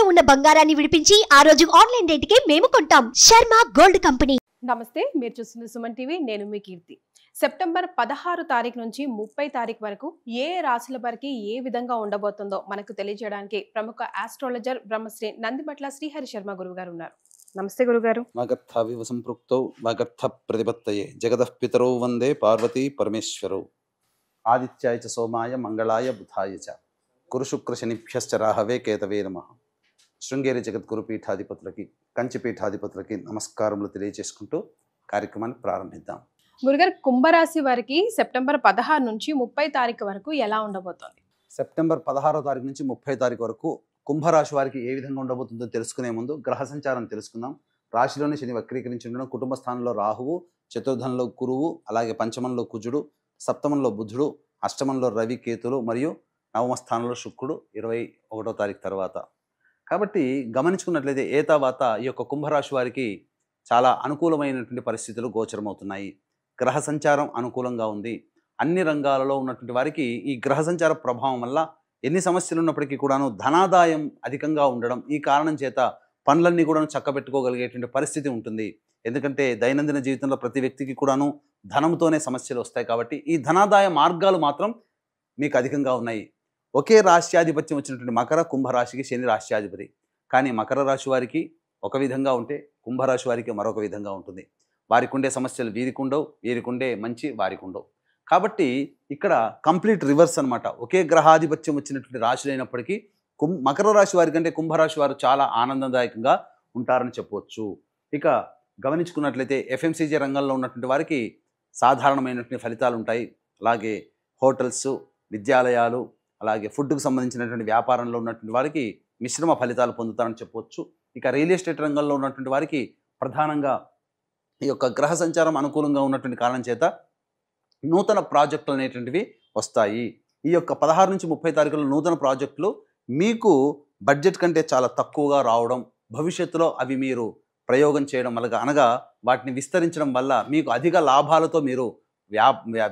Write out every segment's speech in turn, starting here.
ఇంట్లో ఉన్న బంగారాన్ని విడిపించి ఆ రోజు ఆన్లైన్ కి మేము కొంటాం శర్మ గోల్డ్ కంపెనీ నమస్తే మీరు చూస్తున్న సుమన్ టీవీ నేను మీ కీర్తి సెప్టెంబర్ పదహారు తారీఖు నుంచి ముప్పై తారీఖు వరకు ఏ రాశుల వారికి ఏ విధంగా ఉండబోతుందో మనకు తెలియజేయడానికి ప్రముఖ ఆస్ట్రాలజర్ బ్రహ్మశ్రీ నందిమట్ల శ్రీహరి శర్మ గురువు గారు ఉన్నారు నమస్తే గురుగారు మగర్థ సంపృక్తౌ మగర్థ ప్రతిపత్తయే జగద పితరో వందే పార్వతీ పరమేశ్వరు ఆదిత్యాయ చ సోమాయ మంగళాయ బుధాయ చ కురుశుక్ర శనిభ్యశ్చ రాహవే కేతవే నమః శృంగేరి జగద్గురు పీఠాధిపతులకి కంచి పీఠాధిపతులకి నమస్కారములు తెలియజేసుకుంటూ కార్యక్రమాన్ని ప్రారంభిద్దాం గురుగారు కుంభరాశి వారికి సెప్టెంబర్ పదహారు నుంచి ముప్పై తారీఖు వరకు ఎలా ఉండబోతోంది సెప్టెంబర్ పదహారో తారీఖు నుంచి ముప్పై తారీఖు వరకు కుంభరాశి వారికి ఏ విధంగా ఉండబోతుందో తెలుసుకునే ముందు గ్రహ సంచారం తెలుసుకుందాం రాశిలోని శని వక్రీకరించి ఉండడం కుటుంబ స్థానంలో రాహువు చతుర్థంలో గురువు అలాగే పంచమంలో కుజుడు సప్తమంలో బుధుడు అష్టమంలో రవి కేతులు మరియు నవమ స్థానంలో శుక్రుడు ఇరవై ఒకటో తారీఖు తర్వాత కాబట్టి గమనించుకున్నట్లయితే ఏతావాత ఈ యొక్క కుంభరాశి వారికి చాలా అనుకూలమైనటువంటి పరిస్థితులు గోచరమవుతున్నాయి గ్రహ సంచారం అనుకూలంగా ఉంది అన్ని రంగాలలో ఉన్నటువంటి వారికి ఈ గ్రహ సంచార ప్రభావం వల్ల ఎన్ని సమస్యలు ఉన్నప్పటికీ కూడాను ధనాదాయం అధికంగా ఉండడం ఈ కారణం చేత పనులన్నీ కూడాను చక్కబెట్టుకోగలిగేటువంటి పరిస్థితి ఉంటుంది ఎందుకంటే దైనందిన జీవితంలో ప్రతి వ్యక్తికి కూడాను ధనంతోనే సమస్యలు వస్తాయి కాబట్టి ఈ ధనాదాయ మార్గాలు మాత్రం మీకు అధికంగా ఉన్నాయి ఒకే రాశ్యాధిపత్యం వచ్చినటువంటి మకర కుంభరాశికి శని రాష్ట్రాధిపతి కానీ మకర రాశి వారికి ఒక విధంగా ఉంటే కుంభరాశి వారికి మరొక విధంగా ఉంటుంది వారికి ఉండే సమస్యలు వీరికి ఉండవు వీరికి ఉండే మంచి వారికి ఉండవు కాబట్టి ఇక్కడ కంప్లీట్ రివర్స్ అనమాట ఒకే గ్రహాధిపత్యం వచ్చినటువంటి రాశులైనప్పటికీ కుం మకర రాశి వారి కంటే కుంభరాశి వారు చాలా ఆనందదాయకంగా ఉంటారని చెప్పవచ్చు ఇక గమనించుకున్నట్లయితే ఎఫ్ఎంసీజీ రంగంలో ఉన్నటువంటి వారికి సాధారణమైనటువంటి ఫలితాలు ఉంటాయి అలాగే హోటల్స్ విద్యాలయాలు అలాగే ఫుడ్కు సంబంధించినటువంటి వ్యాపారంలో ఉన్నటువంటి వారికి మిశ్రమ ఫలితాలు పొందుతారని చెప్పవచ్చు ఇక రియల్ ఎస్టేట్ రంగంలో ఉన్నటువంటి వారికి ప్రధానంగా ఈ యొక్క గ్రహ సంచారం అనుకూలంగా ఉన్నటువంటి కారణం చేత నూతన ప్రాజెక్టులు అనేటువంటివి వస్తాయి ఈ యొక్క పదహారు నుంచి ముప్పై తారీఖుల నూతన ప్రాజెక్టులు మీకు బడ్జెట్ కంటే చాలా తక్కువగా రావడం భవిష్యత్తులో అవి మీరు ప్రయోగం చేయడం వల్ల అనగా వాటిని విస్తరించడం వల్ల మీకు అధిక లాభాలతో మీరు వ్యా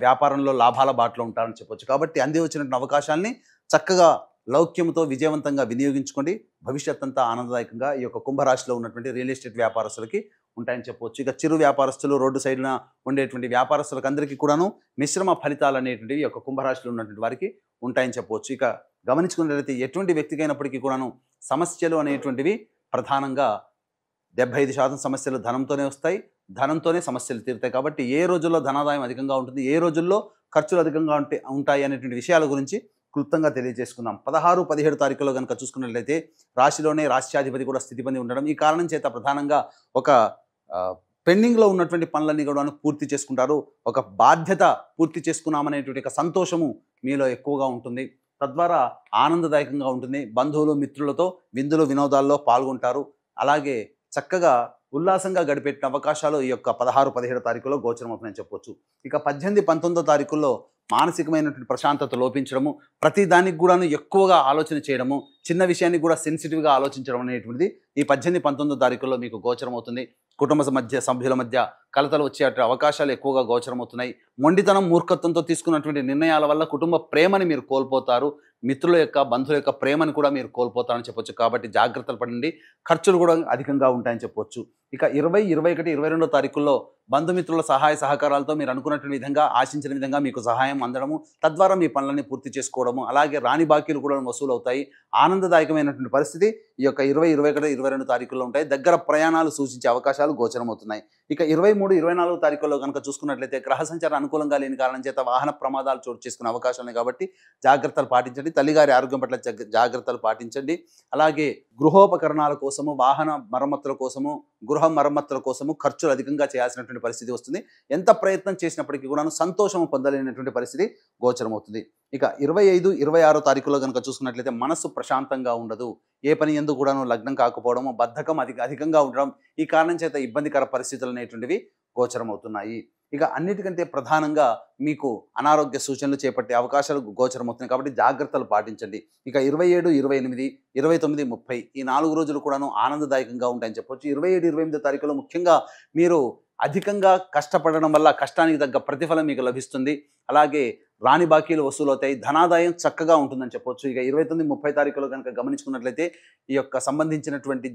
వ్యాపారంలో లాభాల బాటలో ఉంటారని చెప్పొచ్చు కాబట్టి అంది వచ్చినటువంటి అవకాశాలని చక్కగా లౌక్యంతో విజయవంతంగా వినియోగించుకోండి భవిష్యత్ అంతా ఆనందదాయకంగా ఈ యొక్క కుంభరాశిలో ఉన్నటువంటి రియల్ ఎస్టేట్ వ్యాపారస్తులకి ఉంటాయని చెప్పవచ్చు ఇక చిరు వ్యాపారస్తులు రోడ్డు సైడ్న ఉండేటువంటి వ్యాపారస్తులకు అందరికీ కూడాను మిశ్రమ ఫలితాలు అనేటువంటివి యొక్క కుంభరాశిలో ఉన్నటువంటి వారికి ఉంటాయని చెప్పవచ్చు ఇక గమనించుకున్నట్లయితే ఎటువంటి వ్యక్తికైనప్పటికీ కూడాను సమస్యలు అనేటువంటివి ప్రధానంగా డెబ్బై ఐదు శాతం సమస్యలు ధనంతోనే వస్తాయి ధనంతోనే సమస్యలు తీరుతాయి కాబట్టి ఏ రోజుల్లో ధనాదాయం అధికంగా ఉంటుంది ఏ రోజుల్లో ఖర్చులు అధికంగా ఉంటే ఉంటాయి అనేటువంటి విషయాల గురించి క్లుప్తంగా తెలియజేసుకుందాం పదహారు పదిహేడు తారీఖులో కనుక చూసుకున్నట్లయితే రాశిలోనే రాష్ట్రాధిపతి కూడా పొంది ఉండడం ఈ కారణం చేత ప్రధానంగా ఒక పెండింగ్లో ఉన్నటువంటి పనులన్నీ కూడా పూర్తి చేసుకుంటారు ఒక బాధ్యత పూర్తి చేసుకున్నామనేటువంటి ఒక సంతోషము మీలో ఎక్కువగా ఉంటుంది తద్వారా ఆనందదాయకంగా ఉంటుంది బంధువులు మిత్రులతో విందులు వినోదాల్లో పాల్గొంటారు అలాగే చక్కగా ఉల్లాసంగా గడిపెట్టిన అవకాశాలు ఈ యొక్క పదహారు పదిహేడు తారీఖులో గోచరం అవుతున్నాయని చెప్పొచ్చు ఇక పద్దెనిమిది పంతొమ్మిదో తారీఖుల్లో మానసికమైనటువంటి ప్రశాంతత లోపించడము ప్రతి దానికి కూడాను ఎక్కువగా ఆలోచన చేయడము చిన్న విషయానికి కూడా సెన్సిటివ్గా ఆలోచించడం అనేటువంటిది ఈ పద్దెనిమిది పంతొమ్మిదో తారీఖుల్లో మీకు గోచరం అవుతుంది కుటుంబ మధ్య సభ్యుల మధ్య కలతలు వచ్చే అవకాశాలు ఎక్కువగా గోచరమవుతున్నాయి మొండితనం మూర్ఖత్వంతో తీసుకున్నటువంటి నిర్ణయాల వల్ల కుటుంబ ప్రేమని మీరు కోల్పోతారు మిత్రుల యొక్క బంధువుల యొక్క ప్రేమను కూడా మీరు కోల్పోతారని చెప్పొచ్చు కాబట్టి జాగ్రత్తలు పడండి ఖర్చులు కూడా అధికంగా ఉంటాయని చెప్పొచ్చు ఇక ఇరవై ఇరవై ఒకటి ఇరవై రెండో తారీఖుల్లో బంధుమిత్రుల సహాయ సహకారాలతో మీరు అనుకున్నటువంటి విధంగా ఆశించిన విధంగా మీకు సహాయం అందడము తద్వారా మీ పనులన్నీ పూర్తి చేసుకోవడము అలాగే రాణి బాకీలు కూడా వసూలు అవుతాయి ఆనందదాయకమైనటువంటి పరిస్థితి ఈ యొక్క ఇరవై ఇరవై ఒకటి ఇరవై రెండు తారీఖుల్లో ఉంటాయి దగ్గర ప్రయాణాలు సూచించే అవకాశాలు గోచరమవుతున్నాయి ఇక ఇరవై మూడు ఇరవై నాలుగు తారీఖుల్లో కనుక చూసుకున్నట్లయితే గ్రహ సంచారం అనుకూలంగా లేని కారణం చేత వాహన ప్రమాదాలు చోటు చేసుకునే అవకాశం ఉన్నాయి కాబట్టి జాగ్రత్తలు పాటించండి తల్లిగారి ఆరోగ్యం పట్ల జాగ్రత్తలు పాటించండి అలాగే గృహోపకరణాల కోసము వాహన మరమ్మతుల కోసము గృహ మరమ్మతుల కోసము ఖర్చులు అధికంగా చేయాల్సినటువంటి పరిస్థితి వస్తుంది ఎంత ప్రయత్నం చేసినప్పటికీ కూడాను సంతోషము పొందలేనటువంటి పరిస్థితి గోచరమవుతుంది ఇక ఇరవై ఐదు ఇరవై ఆరో తారీఖులో కనుక చూసుకున్నట్లయితే మనసు ప్రశాంతంగా ఉండదు ఏ పని ఎందుకు కూడాను లగ్నం కాకపోవడము బద్ధకం అధిక అధికంగా ఉండడం ఈ కారణం చేత ఇబ్బందికర పరిస్థితులు అనేటువంటివి గోచరం అవుతున్నాయి ఇక అన్నిటికంటే ప్రధానంగా మీకు అనారోగ్య సూచనలు చేపట్టే అవకాశాలు గోచరమవుతున్నాయి కాబట్టి జాగ్రత్తలు పాటించండి ఇక ఇరవై ఏడు ఇరవై ఎనిమిది ఇరవై తొమ్మిది ముప్పై ఈ నాలుగు రోజులు కూడాను ఆనందదాయకంగా ఉంటాయని చెప్పొచ్చు ఇరవై ఏడు ఇరవై ఎనిమిది తారీఖులో ముఖ్యంగా మీరు అధికంగా కష్టపడడం వల్ల కష్టానికి తగ్గ ప్రతిఫలం మీకు లభిస్తుంది అలాగే రాణి బాకీలు వసూలవుతాయి ధనాదాయం చక్కగా ఉంటుందని చెప్పొచ్చు ఇక ఇరవై తొమ్మిది ముప్పై తారీఖులో కనుక గమనించుకున్నట్లయితే ఈ యొక్క సంబంధించినటువంటి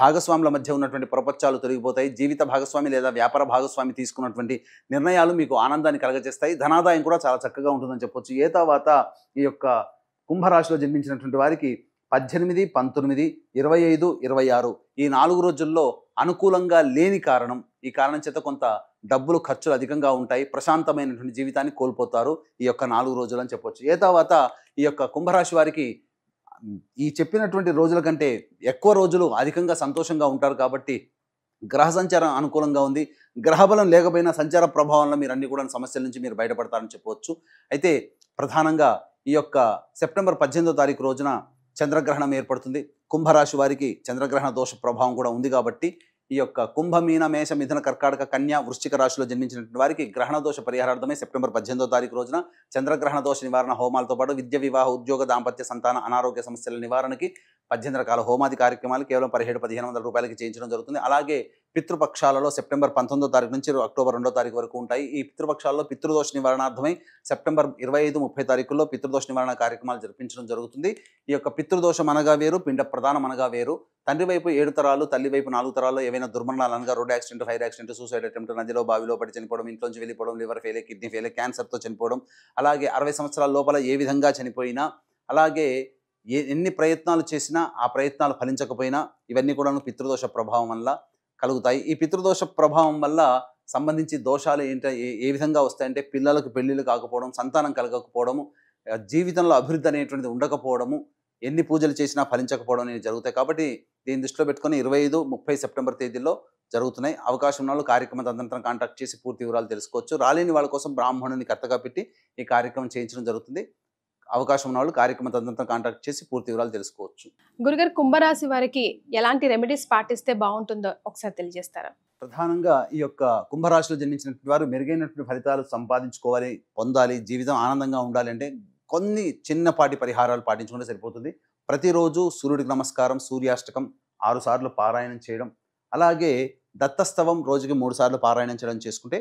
భాగస్వాముల మధ్య ఉన్నటువంటి ప్రపంచాలు తొలగిపోతాయి జీవిత భాగస్వామి లేదా వ్యాపార భాగస్వామి తీసుకున్నటువంటి నిర్ణయాలు మీకు ఆనందాన్ని కలగజేస్తాయి ధనాదాయం కూడా చాలా చక్కగా ఉంటుందని చెప్పొచ్చు ఏ తర్వాత ఈ యొక్క కుంభరాశిలో జన్మించినటువంటి వారికి పద్దెనిమిది పంతొమ్మిది ఇరవై ఐదు ఇరవై ఆరు ఈ నాలుగు రోజుల్లో అనుకూలంగా లేని కారణం ఈ కారణం చేత కొంత డబ్బులు ఖర్చులు అధికంగా ఉంటాయి ప్రశాంతమైనటువంటి జీవితాన్ని కోల్పోతారు ఈ యొక్క నాలుగు రోజులు అని చెప్పొచ్చు ఏ తర్వాత ఈ యొక్క కుంభరాశి వారికి ఈ చెప్పినటువంటి రోజుల కంటే ఎక్కువ రోజులు అధికంగా సంతోషంగా ఉంటారు కాబట్టి గ్రహ సంచారం అనుకూలంగా ఉంది గ్రహబలం లేకపోయినా సంచార ప్రభావంలో మీరు అన్ని కూడా సమస్యల నుంచి మీరు బయటపడతారని చెప్పవచ్చు అయితే ప్రధానంగా ఈ యొక్క సెప్టెంబర్ పద్దెనిమిదో తారీఖు రోజున చంద్రగ్రహణం ఏర్పడుతుంది కుంభరాశి వారికి చంద్రగ్రహణ దోష ప్రభావం కూడా ఉంది కాబట్టి ఈ యొక్క కుంభమీన మేష మిథున కర్కాటక కన్యా వృశ్చిక రాశిలో జన్మించినటువంటి వారికి గ్రహణ దోష పరిహారార్థమే సెప్టెంబర్ పద్దెనిమిదో తారీఖు రోజున చంద్రగ్రహణ దోష నివారణ హోమాలతో పాటు విద్య వివాహ ఉద్యోగ దాంపత్య సంతాన అనారోగ్య సమస్యల నివారణకి పద్దెనిమిది రకాల హోమాది కార్యక్రమాలు కేవలం పదిహేడు పదిహేను వందల రూపాయలకి చేయించడం జరుగుతుంది అలాగే పితృపక్షాలలో సెప్టెంబర్ పంతొమ్మిదో తారీఖు నుంచి అక్టోబర్ రెండో తారీఖు వరకు ఉంటాయి ఈ పితృపక్షాల్లో పితృదోష నివారణార్థమై సెప్టెంబర్ ఇరవై ఐదు ముప్పై తారీఖుల్లో పితృదోష నివారణ కార్యక్రమాలు జరిపించడం జరుగుతుంది ఈ యొక్క పితృదోషం అనగా వేరు పిండ ప్రధాన అనగా వేరు తండ్రి వైపు ఏడు తరాలు తల్లి వైపు నాలుగు తరాలు ఏవైనా దుర్మరణాలు అనగా road accident fire accident suicide attempt నదిలో బావిలో పడి చనిపోవడం ఇంట్లోంచి వెళ్ళిపోవడం లివర్ ఫెయిలే కిడ్నీ ఫెయిలే క్యాన్సర్తో చనిపోవడం అలాగే అరవై సంవత్సరాల లోపల ఏ విధంగా చనిపోయినా అలాగే ఏ ఎన్ని ప్రయత్నాలు చేసినా ఆ ప్రయత్నాలు ఫలించకపోయినా ఇవన్నీ కూడా పితృదోష ప్రభావం వల్ల కలుగుతాయి ఈ పితృదోష ప్రభావం వల్ల సంబంధించి దోషాలు ఏంటి ఏ విధంగా వస్తాయంటే పిల్లలకు పెళ్ళిళ్ళు కాకపోవడం సంతానం కలగకపోవడము జీవితంలో అభివృద్ధి అనేటువంటిది ఉండకపోవడము ఎన్ని పూజలు చేసినా ఫలించకపోవడం అనేవి జరుగుతాయి కాబట్టి దీని దృష్టిలో పెట్టుకొని ఇరవై ఐదు ముప్పై సెప్టెంబర్ తేదీలో జరుగుతున్నాయి అవకాశం ఉన్న కార్యక్రమం తదంతరం కాంటాక్ట్ చేసి పూర్తి వివరాలు తెలుసుకోవచ్చు రాలేని వాళ్ళ కోసం బ్రాహ్మణుని కర్తగా పెట్టి ఈ కార్యక్రమం చేయించడం జరుగుతుంది అవకాశం ఉన్న వాళ్ళు కార్యక్రమ తదంతా కాంటాక్ట్ చేసి పూర్తి వివరాలు తెలుసుకోవచ్చు గురుగారు కుంభరాశి వారికి ఎలాంటి రెమెడీస్ పాటిస్తే బాగుంటుందో ఒకసారి తెలియజేస్తారా ప్రధానంగా ఈ యొక్క కుంభరాశిలో జన్మించినటువంటి వారు మెరుగైనటువంటి ఫలితాలు సంపాదించుకోవాలి పొందాలి జీవితం ఆనందంగా ఉండాలి అంటే కొన్ని చిన్నపాటి పరిహారాలు పాటించుకుంటే సరిపోతుంది ప్రతిరోజు సూర్యుడికి నమస్కారం సూర్యాష్టకం ఆరుసార్లు పారాయణం చేయడం అలాగే దత్తస్తవం రోజుకి మూడు సార్లు పారాయణం చేయడం చేసుకుంటే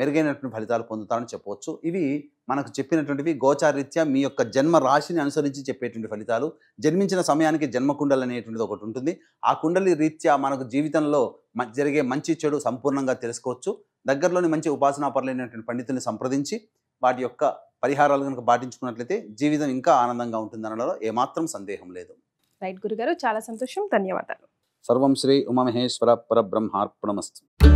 మెరుగైనటువంటి ఫలితాలు పొందుతారని చెప్పవచ్చు ఇవి మనకు చెప్పినటువంటివి గోచారీత్యా మీ యొక్క జన్మ రాశిని అనుసరించి చెప్పేటువంటి ఫలితాలు జన్మించిన సమయానికి జన్మ కుండలు అనేటువంటిది ఒకటి ఉంటుంది ఆ కుండలి రీత్యా మనకు జీవితంలో జరిగే మంచి చెడు సంపూర్ణంగా తెలుసుకోవచ్చు దగ్గరలోని మంచి ఉపాసనా పరులైనటువంటి పండితుల్ని సంప్రదించి వాటి యొక్క పరిహారాలు కనుక పాటించుకున్నట్లయితే జీవితం ఇంకా ఆనందంగా ఉంటుంది అనడంలో ఏమాత్రం సందేహం లేదు రైట్ గురుగారు చాలా సంతోషం ధన్యవాదాలు సర్వం శ్రీ ఉమామహేశ్వర పరబ్రహ్మార్పణమస్తు